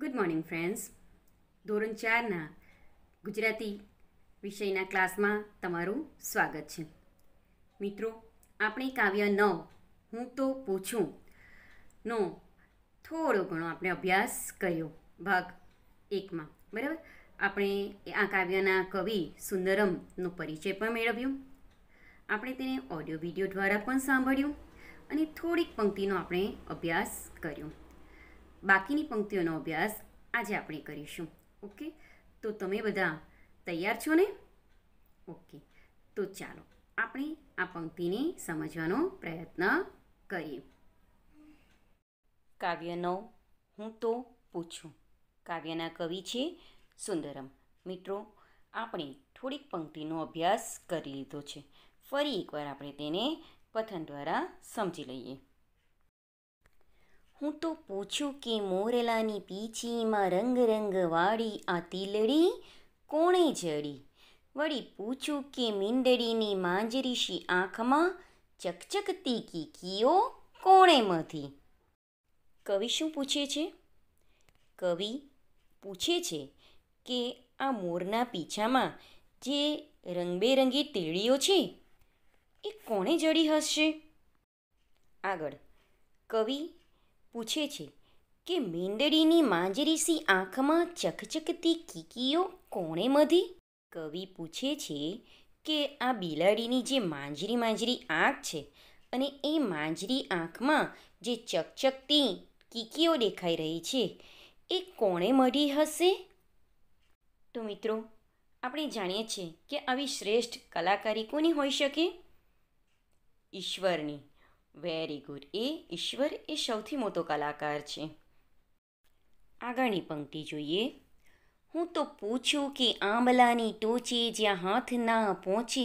good morning friends ધોરણ ચારના ગુજરાતી વિષયના ક્લાસમાં તમારું સ્વાગત છે મિત્રો આપણે કાવ્ય નવ હું તો પૂછું નો થોડો ઘણો આપણે અભ્યાસ કર્યો ભાગ એકમાં બરાબર આપણે આ કાવ્યના કવિ સુંદરમનો પરિચય પણ મેળવ્યો આપણે તેને ઓડિયો વિડિયો દ્વારા પણ સાંભળ્યું અને થોડીક પંક્તિનો આપણે અભ્યાસ કર્યો બાકીની પંક્તિઓનો અભ્યાસ આજે આપણે કરીશું ઓકે તો તમે બધા તૈયાર છો ને ઓકે તો ચાલો આપણે આ પંક્તિને સમજવાનો પ્રયત્ન કરીએ કાવ્યનો હું તો પૂછું કાવ્યના કવિ છે સુંદરમ મિત્રો આપણે થોડીક પંક્તિનો અભ્યાસ કરી લીધો છે ફરી એકવાર આપણે તેને પથન દ્વારા સમજી લઈએ હું તો પૂછું કે મોરેલાની પીછીમાં રંગ રંગવાળી આ તીલડી કોણે જડી વળી પૂછું કે મીંડળીની માંજરીશી આંખમાં ચકચકતી કીકીઓ કોણે મથી કવિ શું પૂછે છે કવિ પૂછે છે કે આ મોરના પીછામાં જે રંગબેરંગી તીળીઓ છે એ કોણે જડી હશે આગળ કવિ પૂછે છે કે મેંદડીની માંજરીસી આંખમાં ચકચકતી કીકીઓ કોણે મધી કવિ પૂછે છે કે આ બિલાડીની જે માંજરી માંજરી આંખ છે અને એ માંજરી આંખમાં જે ચકચકતી કીકીઓ દેખાઈ રહી છે એ કોણે મળી હશે તો મિત્રો આપણે જાણીએ છીએ કે આવી શ્રેષ્ઠ કલાકારી કોની હોઈ શકે ઈશ્વરની વેરી ગુડ એ ઈશ્વર એ સૌથી મોટો કલાકાર છે આગળની પંક્તિ જોઈએ હું તો પૂછું કે આંબલાની ટોચે જ્યાં હાથ ના પહોંચે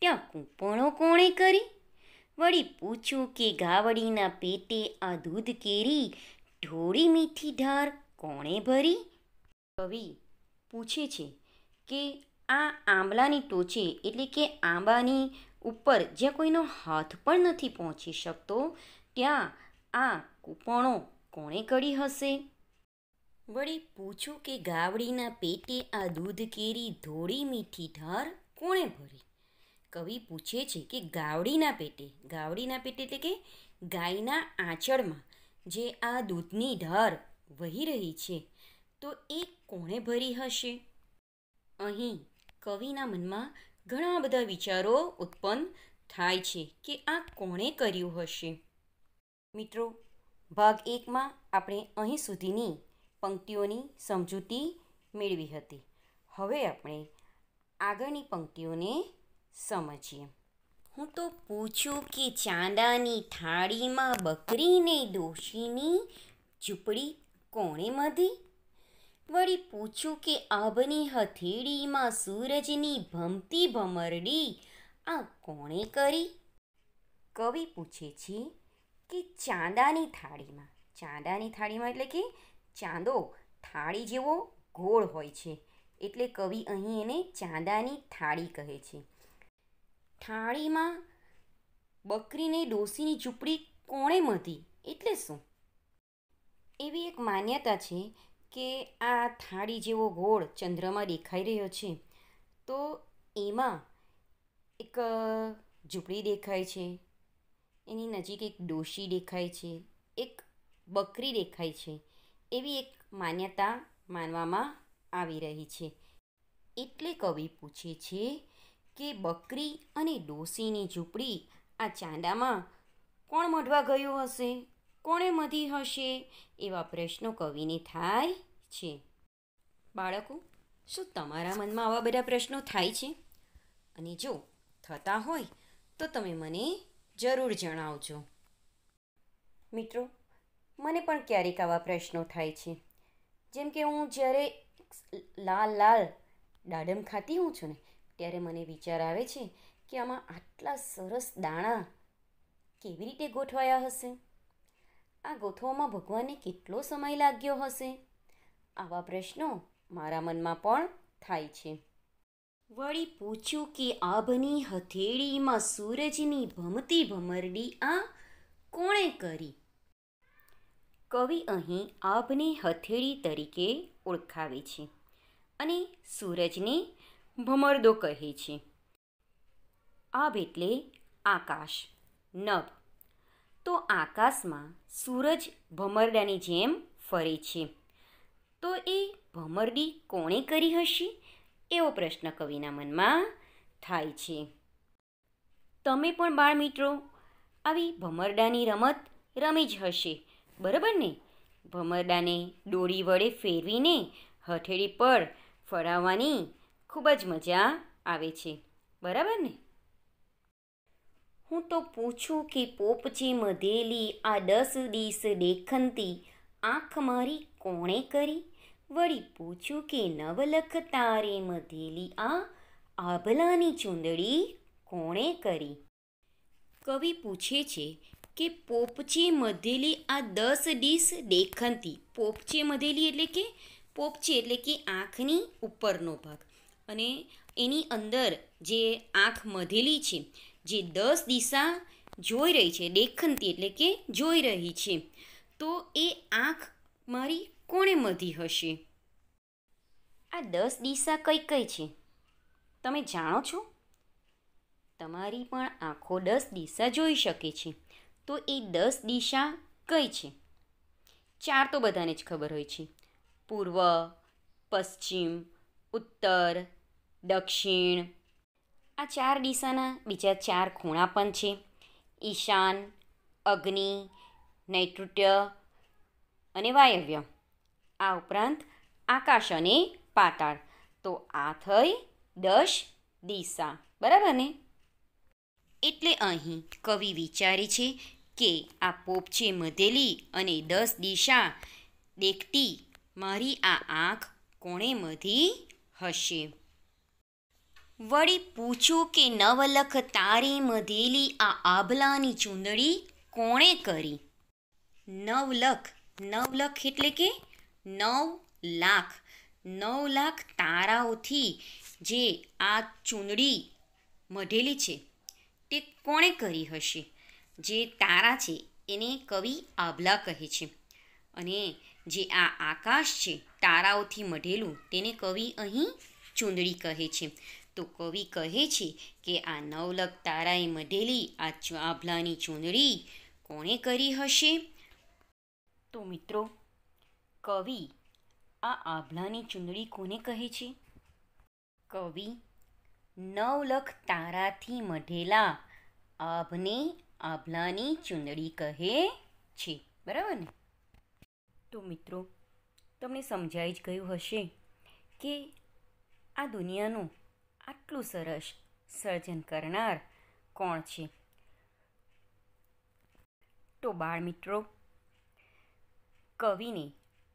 ત્યાં કૂંપણો કોણે કરી વળી પૂછું કે ગાવડીના પેટે આ દૂધ કેરી ઢોળી મીઠી ઢાર કોણે ભરી કવિ પૂછે છે કે આ આંબલાની ટોચે એટલે કે આંબાની ઉપર જ્યાં કોઈનો હાથ પણ નથી પહોંચી શકતો ત્યાં આ કૂપણો કોણે કરી હશે વળી પૂછું કે ગાવડીના પેટે આ દૂધ કેરી ધોળી મીઠી ધાર કોણે ભરી કવિ પૂછે છે કે ગાવડીના પેટે ગાવડીના પેટે એટલે કે ગાયના આંચળમાં જે આ દૂધની ઢાર વહી રહી છે તો એ કોણે ભરી હશે અહીં કવિના મનમાં ઘણા બધા વિચારો ઉત્પન્ન થાય છે કે આ કોણે કર્યું હશે મિત્રો ભાગ એકમાં આપણે અહીં સુધીની પંક્તિઓની સમજૂતી મેળવી હતી હવે આપણે આગળની પંક્તિઓને સમજીએ હું તો પૂછું કે ચાંદાની થાળીમાં બકરીને દોશીની ઝૂંપડી કોણે મધી વળી પૂછ્યું કે આભની હથેળીમાં સૂરજની ભમતી ભમરડી આ કોણે કરી કવિ પૂછે છે કે ચાંદાની થાળીમાં ચાંદાની થાળીમાં એટલે કે ચાંદો થાળી જેવો ગોળ હોય છે એટલે કવિ અહીં એને ચાંદાની થાળી કહે છે થાળીમાં બકરીને ડોસીની ઝૂંપડી કોણે મધી એટલે શું એવી એક માન્યતા છે કે આ થાળી જેવો ગોળ ચંદ્રમાં દેખાઈ રહ્યો છે તો એમાં એક ઝૂંપડી દેખાય છે એની નજીક એક ડોશી દેખાય છે એક બકરી દેખાય છે એવી એક માન્યતા માનવામાં આવી રહી છે એટલે કવિ પૂછે છે કે બકરી અને ડોશીની ઝૂંપડી આ ચાંદામાં કોણ મઢવા ગયું હશે કોણે મધી હશે એવા પ્રશ્નો કવિને થાય છે બાળકો શું તમારા મનમાં આવા બધા પ્રશ્નો થાય છે અને જો થતા હોય તો તમે મને જરૂર જણાવજો મિત્રો મને પણ ક્યારેક આવા પ્રશ્નો થાય છે જેમ કે હું જ્યારે લાલ લાલ દાડમ ખાતી હોઉં છું ને ત્યારે મને વિચાર આવે છે કે આમાં આટલા સરસ દાણા કેવી રીતે ગોઠવાયા હશે આ ગોથવામાં ભગવાને કેટલો સમય લાગ્યો હશે આવા પ્રશ્નો મારા મનમાં પણ થાય છે વળી પૂછ્યું કે આભની હથેળીમાં સૂરજની ભમતી ભમરડી આ કોણે કરી કવિ અહીં આભને હથેળી તરીકે ઓળખાવે છે અને સૂરજને ભમરદો કહે છે આભ એટલે આકાશ નભ તો આકાશમાં સૂરજ ભમરડાની જેમ ફરે છે તો એ ભમરડી કોણે કરી હશે એવો પ્રશ્ન કવિના મનમાં થાય છે તમે પણ બાળ મિત્રો આવી ભમરડાની રમત રમી જ હશે બરાબર ને ભમરડાને દોરી વડે ફેરવીને હથેળી પર ફરાવવાની ખૂબ જ મજા આવે છે બરાબર ને હું તો પૂછું કે પોપજી મધેલી આ દસ દિવસ દેખંતી આંખ મારી કોણે કરી વળી પૂછું કે નવલખ તારે મધેલી આ આભલાની ચૂંદડી કોણે કરી કવિ પૂછે છે કે પોપચે મધેલી આ દસ ડીશ દેખંતી પોપચે મધેલી એટલે કે પોપચે એટલે કે આંખની ઉપરનો ભાગ અને એની અંદર જે આંખ મધેલી છે જે દસ દિશા જોઈ રહી છે દેખંતી એટલે કે જોઈ રહી છે તો એ આંખ મારી કોણે મધી હશે આ દસ દિશા કઈ કઈ છે તમે જાણો છો તમારી પણ આંખો દસ દિશા જોઈ શકે છે તો એ દસ દિશા કઈ છે ચાર તો બધાને જ ખબર હોય છે પૂર્વ પશ્ચિમ ઉત્તર દક્ષિણ આ ચાર દિશાના બીજા ચાર ખૂણા પણ છે ઈશાન અગ્નિ નૈઋત્ય અને વાયવ્ય આ ઉપરાંત આકાશ અને પાતાળ તો આ થઈ દસ દિશા બરાબર ને એટલે અહીં કવિ વિચારે છે કે આ પોપ છે મધેલી અને દસ દિશા દેખતી મારી આ આંખ કોણે મધી હશે વળી પૂછું કે નવલખ તારી મધેલી આ આભલાની ચૂંદડી કોણે કરી નવલખ નવલખ એટલે કે નવ લાખ નવ લાખ તારાઓથી જે આ ચૂંદડી મઢેલી છે તે કોણે કરી હશે જે તારા છે એને કવિ આભલા કહે છે અને જે આ આકાશ છે તારાઓથી મઢેલું તેને કવિ અહીં ચૂંદડી કહે છે તો કવિ કહે છે કે આ નવલખ તારાએ મઢેલી આ આભલાની ચૂંદડી કોણે કરી હશે તો મિત્રો કવિ આ આભલાની ચૂંદડી કોને કહે છે કવિ નવલખ તારાથી મઢેલા આભને આભલાની ચૂંદડી કહે છે બરાબર ને તો મિત્રો તમને સમજાઈ જ ગયું હશે કે આ દુનિયાનું આટલું સરસ સર્જન કરનાર કોણ છે તો બાળ મિત્રો કવિને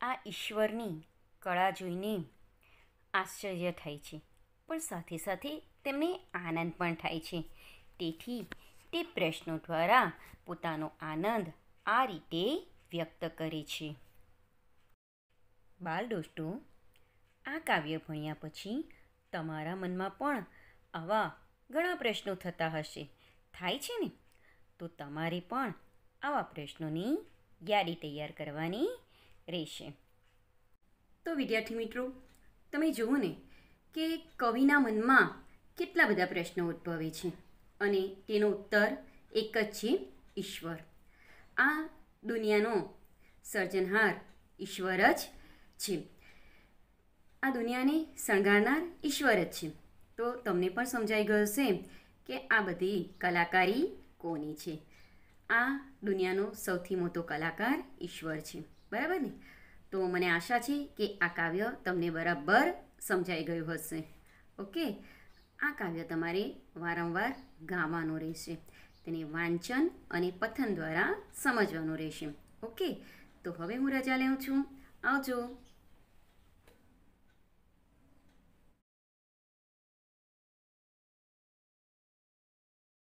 આ ઈશ્વરની કળા જોઈને આશ્ચર્ય થાય છે પણ સાથે સાથે તેમને આનંદ પણ થાય છે તેથી તે પ્રશ્નો દ્વારા પોતાનો આનંદ આ રીતે વ્યક્ત કરે છે બાળ દોસ્તો આ કાવ્ય ભણ્યા પછી તમારા મનમાં પણ આવા ઘણા પ્રશ્નો થતા હશે થાય છે ને તો તમારે પણ આવા પ્રશ્નોની યાદી તૈયાર કરવાની રહેશે તો વિદ્યાર્થી મિત્રો તમે જુઓ ને કે કવિના મનમાં કેટલા બધા પ્રશ્નો ઉદ્ભવે છે અને તેનો ઉત્તર એક જ છે ઈશ્વર આ દુનિયાનો સર્જનહાર ઈશ્વર જ છે આ દુનિયાને શણગારનાર ઈશ્વર જ છે તો તમને પણ સમજાઈ ગયું છે કે આ બધી કલાકારી કોની છે આ દુનિયાનો સૌથી મોટો કલાકાર ઈશ્વર છે બરાબર ને તો મને આશા છે કે આ કાવ્ય તમને બરાબર સમજાઈ ગયું હશે ઓકે આ કાવ્ય તમારે વારંવાર ગાવાનું રહેશે તેને વાંચન અને પઠન દ્વારા સમજવાનું રહેશે ઓકે તો હવે હું રજા લઉં છું આવજો